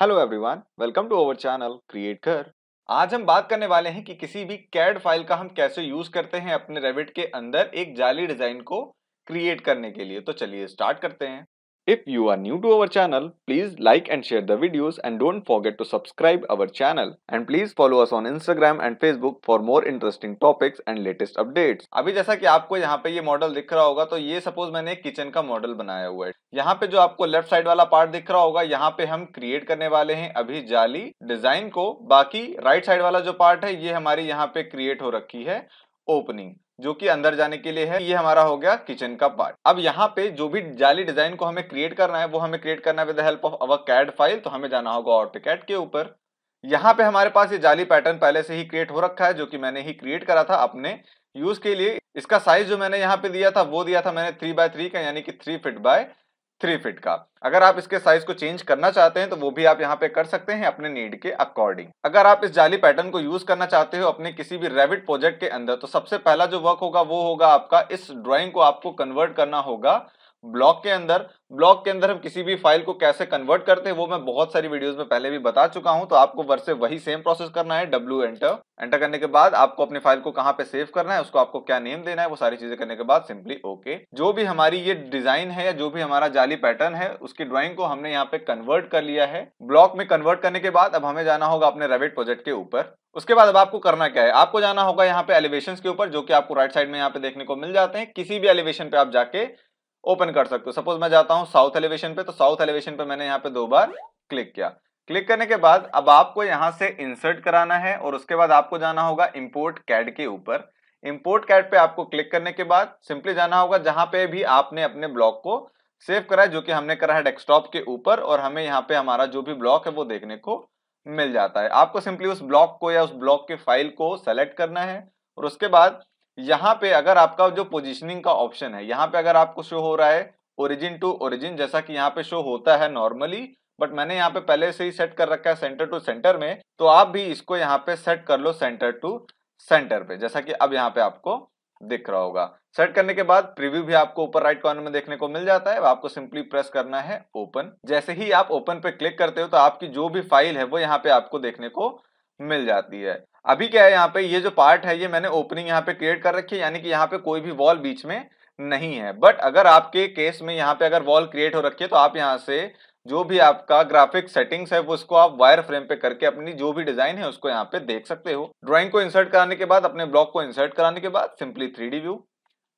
Hello everyone welcome to our channel create कर आज हम बात करने वाले हैं कि किसी भी कैड फाइल का हम कैसे यूज करते हैं अपने रेबिट के अंदर एक जाली डिजाइन को क्रिएट करने के लिए तो चलिए स्टार्ट करते हैं If you are new to our channel, please like and share the videos and don't forget to subscribe our channel. And please follow us on Instagram and Facebook for more interesting topics and latest updates. अभी जैसा कि आपको यहाँ पे ये model दिख रहा होगा तो ये सपोज मैंने एक किचन का मॉडल बनाया हुआ है यहाँ पे जो आपको लेफ्ट साइड वाला पार्ट दिख रहा होगा यहाँ पे हम क्रिएट करने वाले हैं अभी जाली डिजाइन को बाकी राइट साइड वाला जो पार्ट है ये हमारी यहाँ पे क्रिएट हो रखी है ओपनिंग जो कि अंदर जाने के लिए है ये हमारा हो गया किचन का पार्ट अब यहाँ पे जो भी जाली डिजाइन को हमें क्रिएट करना है वो हमें क्रिएट करना है with help of our CAD file तो हमें जाना होगा ऑटो कैड के ऊपर यहाँ पे हमारे पास ये जाली पैटर्न पहले से ही क्रिएट हो रखा है जो कि मैंने ही क्रिएट करा था अपने यूज के लिए इसका साइज जो मैंने यहाँ पे दिया था वो दिया था मैंने थ्री बाय थ्री का यानी कि three feet by three feet का अगर आप इसके साइज को चेंज करना चाहते हैं तो वो भी आप यहाँ पे कर सकते हैं अपने नीड के अकॉर्डिंग अगर आप इस जाली पैटर्न को यूज करना चाहते हो अपने किसी भी रेविट प्रोजेक्ट के अंदर तो सबसे पहला जो वर्क होगा वो होगा आपका इस ड्राइंग को आपको कन्वर्ट करना होगा ब्लॉक के अंदर ब्लॉक के अंदर हम किसी भी फाइल को कैसे कन्वर्ट करते हैं वो मैं बहुत सारी वीडियोस में पहले भी बता चुका हूं तो आपको वर्ड से वही सेम प्रोसेस करना है डब्ल्यू एंटर एंटर करने के बाद आपको अपनी फाइल को कहां पे सेव करना है उसको आपको क्या नेम देना है वो सारी चीजें करने के बाद सिंपली ओके जो भी हमारी ये डिजाइन है या जो भी हमारा जाली पैटर्न है उसकी ड्रॉइंग को हमने यहाँ पे कन्वर्ट कर लिया है ब्लॉक में कन्वर्ट करने के बाद अब हमें जाना होगा अपने रेविट प्रोजेक्ट के ऊपर उसके बाद अब आपको करना क्या है आपको जाना होगा यहाँ पे एलिवेशन के ऊपर जो कि आपको राइट साइड में यहाँ पे देखने को मिल जाते हैं किसी भी एलिवेशन पे आप जाके ओपन कर सकते हो सपोज मैं जाता हूँ साउथ एलिवेशन पे तो साउथ एलिवेशन पे मैंने यहाँ पे दो बार क्लिक किया क्लिक करने के बाद अब आपको यहाँ से इंसर्ट कराना है और उसके बाद आपको जाना होगा इम्पोर्ट कैड के ऊपर इम्पोर्ट कैड पे आपको क्लिक करने के बाद सिंपली जाना होगा जहां पे भी आपने अपने ब्लॉक को सेव करा है जो कि हमने करा है डेस्कटॉप के ऊपर और हमें यहाँ पे हमारा जो भी ब्लॉक है वो देखने को मिल जाता है आपको सिंपली उस ब्लॉक को या उस ब्लॉक के फाइल को सेलेक्ट करना है और उसके बाद यहाँ पे अगर आपका जो पोजिशनिंग का ऑप्शन है यहाँ पे अगर आपको शो हो रहा है ओरिजिन टू ओरिजिन जैसा कि यहाँ पे शो होता है नॉर्मली बट मैंने यहाँ पे पहले से ही सेट कर रखा है सेंटर टू सेंटर में तो आप भी इसको यहाँ पे सेट कर लो सेंटर टू सेंटर पे जैसा कि अब यहाँ पे आपको दिख रहा होगा सेट करने के बाद प्रीव्यू भी आपको ऊपर राइट कॉर्नर में देखने को मिल जाता है आपको सिंपली प्रेस करना है ओपन जैसे ही आप ओपन पे क्लिक करते हो तो आपकी जो भी फाइल है वो यहाँ पे आपको देखने को मिल जाती है अभी क्या है यहाँ पे ये जो पार्ट है ये मैंने ओपनिंग यहाँ पे क्रिएट कर रखी है यानी कि यहाँ पे कोई भी वॉल बीच में नहीं है बट अगर आपके केस में यहाँ पे अगर वॉल क्रिएट हो रखी है तो आप यहाँ से जो भी आपका ग्राफिक सेटिंग्स है वो उसको आप वायर फ्रेम पे करके अपनी जो भी डिजाइन है उसको यहाँ पे देख सकते हो ड्राइंग को इंसर्ट कराने के बाद अपने ब्लॉक को इंसर्ट कराने के बाद simply three view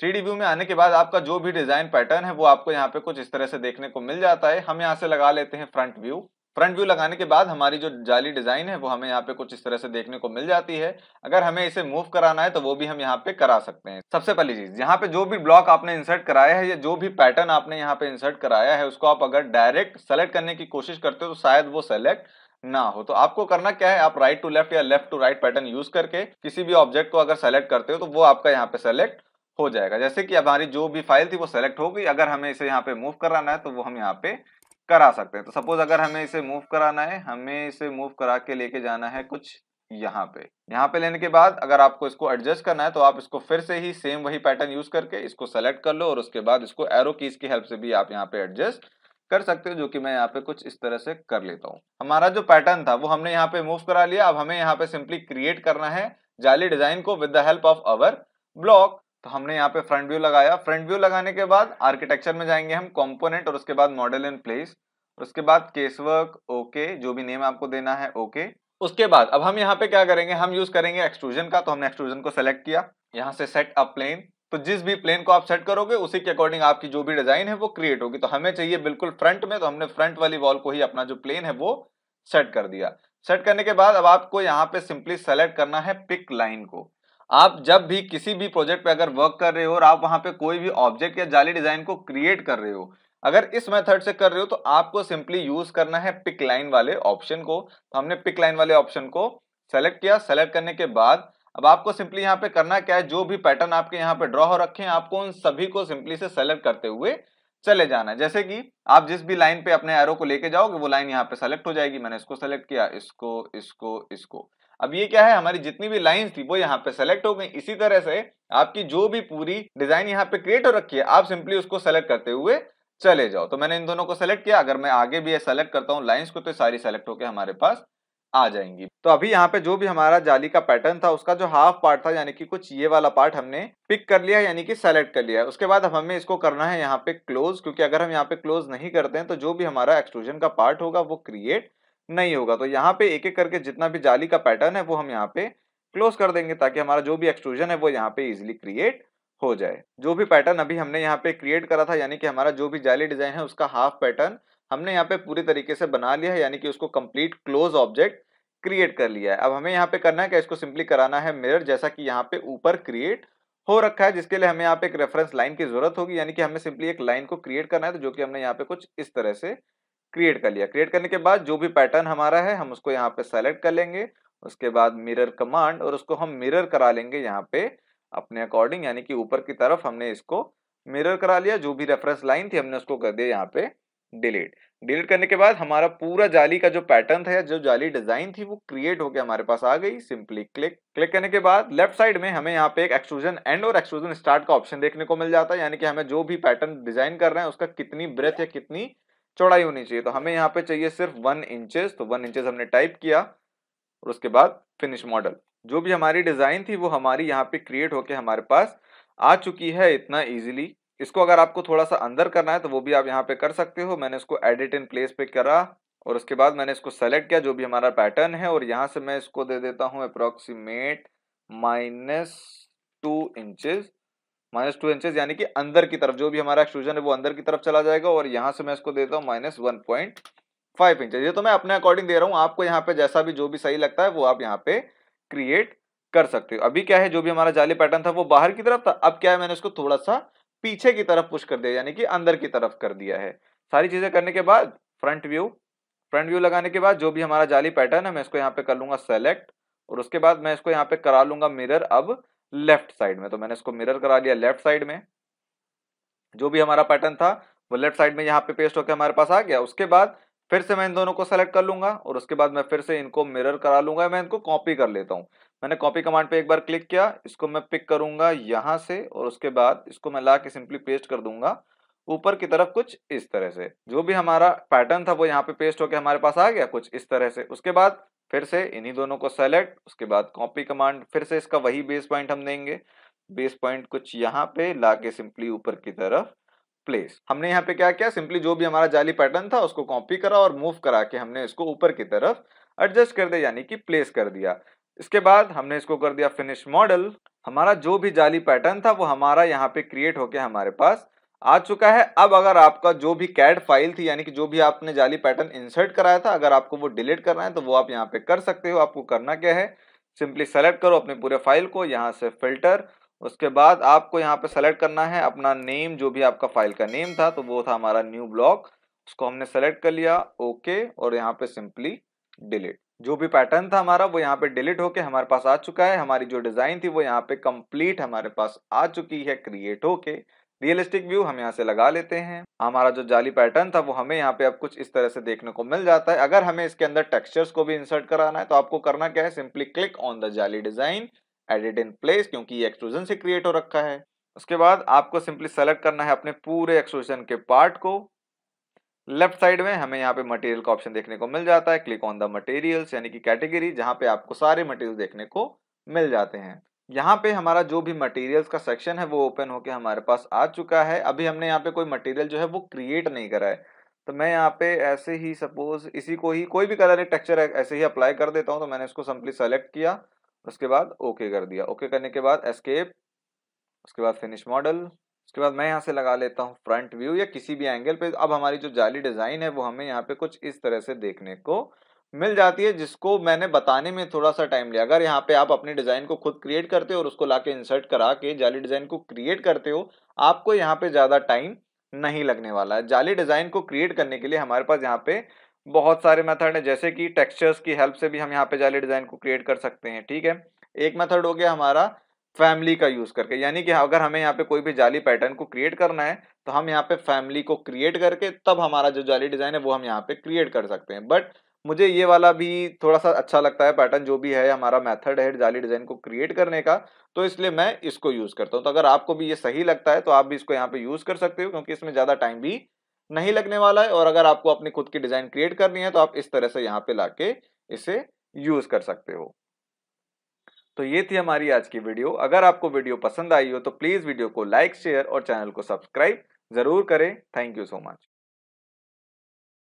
three view में आने के बाद आपका जो भी डिजाइन पैटर्न है वो आपको यहाँ पे कुछ इस तरह से देखने को मिल जाता है हम यहाँ से लगा लेते हैं फ्रंट व्यू फ्रंट व्यू लगाने के बाद हमारी जो जाली डिज़ाइन है वो हमें यहाँ पे कुछ इस तरह से देखने को मिल जाती है अगर हमें इसे मूव कराना है तो वो भी हम यहाँ पे करा सकते हैं सबसे पहली चीज़ यहाँ पे जो भी ब्लॉक आपने इंसर्ट कराया है या जो भी पैटर्न आपने यहाँ पे इंसर्ट कराया है उसको आप अगर डायरेक्ट सेलेक्ट करने की कोशिश करते हो तो शायद वो सेलेक्ट ना हो तो आपको करना क्या है आप राइट टू लेफ्ट या left to right pattern use करके किसी भी ऑब्जेक्ट को अगर सेलेक्ट करते हो तो वो आपका यहाँ पे सेलेक्ट हो जाएगा जैसे कि हमारी जो भी फाइल थी वो सेलेक्ट हो गई अगर हमें इसे यहाँ पे मूव कराना है तो वो हम यहाँ पे करा सकते हैं तो सपोज अगर हमें इसे मूव कराना है हमें इसे मूव करा के लेके जाना है कुछ यहाँ पे यहाँ पे लेने के बाद अगर आपको इसको एडजस्ट करना है तो आप इसको फिर से ही सेम वही पैटर्न यूज करके इसको सेलेक्ट कर लो और उसके बाद इसको एरो कीज की हेल्प से भी आप यहाँ पे एडजस्ट कर सकते हो जो कि मैं यहाँ पे कुछ इस तरह से कर लेता हूँ हमारा जो पैटर्न था वो हमने यहाँ पे मूव करा लिया अब हमें यहाँ पे सिंपली क्रिएट करना है जाली डिजाइन को with the help of our block तो हमने यहाँ पे फ्रंट व्यू लगाया फ्रंट व्यू लगाने के बाद आर्किटेक्चर में जाएंगे हम कॉम्पोनेंट और उसके बाद मॉडल इन प्लेस उसके बाद केसवर्क ओके जो भी नेम आपको देना है ओके उसके बाद अब हम यहाँ पे क्या करेंगे हम यूज करेंगे एक्सट्रूजन का तो हमने एक्सट्रूजन को सेलेक्ट किया यहाँ से सेट अ प्लेन तो जिस भी प्लेन को आप सेट करोगे उसी के अकॉर्डिंग आपकी जो भी डिजाइन है वो क्रिएट होगी तो हमें चाहिए बिल्कुल फ्रंट में तो हमने फ्रंट वाली वॉल को ही अपना जो प्लेन है वो सेट कर दिया सेट करने के बाद अब आपको यहाँ पे सिंपली सेलेक्ट करना है पिक लाइन को आप जब भी किसी भी प्रोजेक्ट पे अगर वर्क कर रहे हो और आप वहां पे कोई भी ऑब्जेक्ट या जाली डिजाइन को क्रिएट कर रहे हो अगर इस मेथड से कर रहे हो तो आपको सिंपली यूज करना है पिक लाइन वाले ऑप्शन को तो हमने पिक लाइन वाले ऑप्शन को सेलेक्ट किया सेलेक्ट करने के बाद अब आपको सिंपली यहाँ पे करना क्या है जो भी पैटर्न आपके यहाँ पे ड्रॉ हो रखे हैं आपको उन सभी को सिंपली से सेलेक्ट करते हुए चले जाना है जैसे कि आप जिस भी लाइन पे अपने एरो को लेके जाओगे वो लाइन यहाँ पे सेलेक्ट हो जाएगी मैंने इसको सेलेक्ट किया इसको इसको इसको अब ये क्या है हमारी जितनी भी लाइन थी वो यहाँ पे सेलेक्ट हो गई इसी तरह से आपकी जो भी पूरी डिजाइन यहाँ पे क्रिएट हो रखी है आप सिंपली उसको सेलेक्ट करते हुए चले जाओ तो मैंने इन दोनों को सेलेक्ट किया अगर मैं आगे भी सेलेक्ट करता हूँ लाइन्स को तो सारी सेलेक्ट होकर हमारे पास आ जाएंगी तो अभी यहाँ पे जो भी हमारा जाली का पैटर्न था उसका जो हाफ पार्ट था यानी कि कुछ ये वाला पार्ट हमने पिक कर लिया यानी कि सेलेक्ट कर लिया उसके बाद अब हमें इसको करना है यहाँ पे क्लोज क्योंकि अगर हम यहाँ पे क्लोज नहीं करते हैं तो जो भी हमारा एक्सट्रूजन का पार्ट होगा वो क्रिएट नहीं होगा तो यहाँ पे एक एक करके जितना भी जाली का पैटर्न है वो हम यहाँ पे क्लोज कर देंगे ताकि हमारा जो भी एक्सट्रूजन है वो यहाँ पे इजिली क्रिएट हो जाए जो भी पैटर्न अभी हमने यहाँ पे क्रिएट करा था यानी कि हमारा जो भी जाली डिजाइन है उसका हाफ पैटर्न हमने यहाँ पे पूरी तरीके से बना लिया है यानी कि उसको कंप्लीट क्लोज ऑब्जेक्ट क्रिएट कर लिया है अब हमें यहाँ पे करना है कि इसको सिंपली कराना है मिरर जैसा कि यहाँ पे ऊपर क्रिएट हो रखा है जिसके लिए हमें यहाँ पे एक रेफरेंस लाइन की जरूरत होगी यानी कि हमें सिंपली एक लाइन को क्रिएट करना है तो जो कि हमने यहाँ पे कुछ इस तरह से क्रिएट कर लिया क्रिएट करने के बाद जो भी पैटर्न हमारा है हम उसको यहाँ पे सेलेक्ट कर लेंगे उसके बाद मिरर कमांड और उसको हम मिरर करा लेंगे यहाँ पे अपने अकॉर्डिंग यानी कि ऊपर की तरफ हमने इसको मिरर करा लिया जो भी रेफरेंस लाइन थी हमने उसको कर दिया यहाँ पे डिलीट डिलीट करने के बाद हमारा पूरा जाली का जो पैटर्न था जो जाली डिजाइन थी वो क्रिएट होकर हमारे पास आ गई सिंपली क्लिक क्लिक करने के बाद लेफ्ट साइड में हमें यहाँ पे एक एक्सट्रूजन एंड और एक्सट्रूजन स्टार्ट का ऑप्शन देखने को मिल जाता है यानी कि हमें जो भी पैटर्न डिजाइन कर रहे हैं उसका कितनी ब्रेथ या कितनी चौड़ाई होनी चाहिए तो हमें यहाँ पे चाहिए सिर्फ वन इंचेस तो वन इंचेस हमने टाइप किया और उसके बाद फिनिश मॉडल जो भी हमारी डिज़ाइन थी वो हमारी यहाँ पे क्रिएट होके हमारे पास आ चुकी है इतना इजीली इसको अगर आपको थोड़ा सा अंदर करना है तो वो भी आप यहाँ पे कर सकते हो मैंने इसको एडिट इन प्लेस पे करा और उसके बाद मैंने इसको सेलेक्ट किया जो भी हमारा पैटर्न है और यहाँ से मैं इसको दे देता हूँ approximate minus two inches minus two inches यानी कि अंदर की तरफ जो भी हमारा एक्सट्रूजन है वो अंदर की तरफ चला जाएगा और यहाँ से मैं इसको देता हूँ minus one point five inches ये तो मैं अपने अकॉर्डिंग दे रहा हूँ आपको यहाँ पे जैसा भी जो भी सही लगता है वो आप यहाँ पे क्रिएट कर सकते हो अभी क्या है जो भी हमारा जाली पैटर्न था वो बाहर की तरफ था अब क्या है मैंने इसको थोड़ा सा पीछे की तरफ पुश कर दिया यानी कि अंदर की तरफ कर दिया है सारी चीजें करने के बाद फ्रंट व्यू फ्रंट व्यू लगाने के बाद जो भी हमारा जाली पैटर्न है मैं इसको यहाँ पे कर लूंगा सेलेक्ट और उसके बाद मैं इसको यहाँ पे करा लूंगा मिरर अब लेफ्ट साइड में तो मैंने इसको मिरर करा लिया लेफ्ट साइड में जो भी हमारा पैटर्न था वो लेफ्ट साइड में यहाँ पे पेस्ट होकर हमारे पास आ गया उसके बाद फिर से मैं इन दोनों को सेलेक्ट कर लूंगा और उसके बाद मैं फिर से इनको मिरर करा लूंगा मैं इनको कॉपी कर लेता हूँ मैंने कॉपी कमांड पे एक बार क्लिक किया इसको मैं पिक करूंगा यहाँ से और उसके बाद इसको मैं ला के सिंपली पेस्ट कर दूंगा ऊपर की तरफ कुछ इस तरह से जो भी हमारा पैटर्न था वो यहाँ पे पेस्ट होकर हमारे पास आ गया कुछ इस तरह से उसके बाद फिर से इन्हीं दोनों को सेलेक्ट उसके बाद कॉपी कमांड फिर से इसका वही बेस पॉइंट हम देंगे बेस पॉइंट कुछ यहाँ पे लाके सिंपली ऊपर की तरफ प्लेस हमने यहाँ पे क्या किया सिंपली जो भी हमारा जाली पैटर्न था उसको कॉपी करा और मूव करा के हमने इसको ऊपर की तरफ एडजस्ट कर दिया यानी कि प्लेस कर दिया इसके बाद हमने इसको कर दिया फिनिश मॉडल हमारा जो भी जाली पैटर्न था वो हमारा यहाँ पे क्रिएट होके हमारे पास आ चुका है अब अगर आपका जो भी कैड फाइल थी यानी कि जो भी आपने जाली पैटर्न इंसर्ट कराया था अगर आपको वो डिलीट करना है तो वो आप यहाँ पे कर सकते हो आपको करना क्या है सिंपली सेलेक्ट करो अपने पूरे फाइल को यहाँ से फिल्टर उसके बाद आपको यहाँ पे सेलेक्ट करना है अपना नेम जो भी आपका फाइल का नेम था तो वो था हमारा न्यू ब्लॉक उसको हमने सेलेक्ट कर लिया ओके और यहाँ पे सिंपली डिलीट जो भी पैटर्न था हमारा वो यहाँ पे डिलीट होके हमारे पास आ चुका है हमारी जो डिज़ाइन थी वो यहाँ पे कंप्लीट हमारे पास आ चुकी है क्रिएट होके रियलिस्टिक व्यू हम यहाँ से लगा लेते हैं हमारा जो जाली पैटर्न था वो हमें यहाँ पे अब कुछ इस तरह से देखने को मिल जाता है अगर हमें इसके अंदर टेक्सचर्स को भी इंसर्ट कराना है तो आपको करना क्या है सिंपली क्लिक ऑन द जाली डिजाइन एडिट इन प्लेस क्योंकि ये एक्सट्रूजन से क्रिएट हो रखा है उसके बाद आपको सिंपली सेलेक्ट करना है अपने पूरे एक्सट्रूजन के पार्ट को लेफ्ट साइड में हमें यहाँ पे मटेरियल का ऑप्शन देखने को मिल जाता है क्लिक ऑन द मटेरियल्स यानी कि कैटेगरी जहाँ पे आपको सारे मटेरियल देखने को मिल जाते हैं यहाँ पे हमारा जो भी मटेरियल्स का सेक्शन है वो ओपन होके हमारे पास आ चुका है अभी हमने यहाँ पे कोई मटेरियल जो है वो क्रिएट नहीं करा है तो मैं यहाँ पे ऐसे ही सपोज इसी को ही कोई भी कलर टेक्चर ऐसे ही अप्लाई कर देता हूँ तो मैंने इसको सिंपली सेलेक्ट किया उसके बाद ओके कर दिया ओके करने के बाद एस्केप उसके बाद फिनिश मॉडल उसके बाद मैं यहाँ से लगा लेता हूँ फ्रंट व्यू या किसी भी एंगल पे अब हमारी जो जाली डिज़ाइन है वो हमें यहाँ पे कुछ इस तरह से देखने को मिल जाती है जिसको मैंने बताने में थोड़ा सा टाइम लिया अगर यहाँ पे आप अपने डिज़ाइन को खुद क्रिएट करते हो और उसको लाके इंसर्ट करा के जाली डिज़ाइन को क्रिएट करते हो आपको यहाँ पे ज़्यादा टाइम नहीं लगने वाला है जाली डिज़ाइन को क्रिएट करने के लिए हमारे पास यहाँ पे बहुत सारे मेथड हैं जैसे कि टेक्सचर्स की हेल्प से भी हम यहाँ पे जाली डिज़ाइन को क्रिएट कर सकते हैं ठीक है एक मेथड हो गया हमारा फैमिली का यूज़ करके यानी कि अगर हमें यहाँ पे कोई भी जाली पैटर्न को क्रिएट करना है तो हम यहाँ पे फैमिली को क्रिएट करके तब हमारा जो जाली डिज़ाइन है वो हम यहाँ पे क्रिएट कर सकते हैं बट मुझे ये वाला भी थोड़ा सा अच्छा लगता है पैटर्न जो भी है हमारा मेथड है जाली डिजाइन को क्रिएट करने का तो इसलिए मैं इसको यूज करता हूँ तो अगर आपको भी ये सही लगता है तो आप भी इसको यहाँ पे यूज कर सकते हो क्योंकि इसमें ज्यादा टाइम भी नहीं लगने वाला है और अगर आपको अपनी खुद की डिजाइन क्रिएट करनी है तो आप इस तरह से यहाँ पे लाके इसे यूज कर सकते हो तो ये थी हमारी आज की वीडियो अगर आपको वीडियो पसंद आई हो तो प्लीज वीडियो को लाइक शेयर और चैनल को सब्सक्राइब जरूर करें थैंक यू सो मच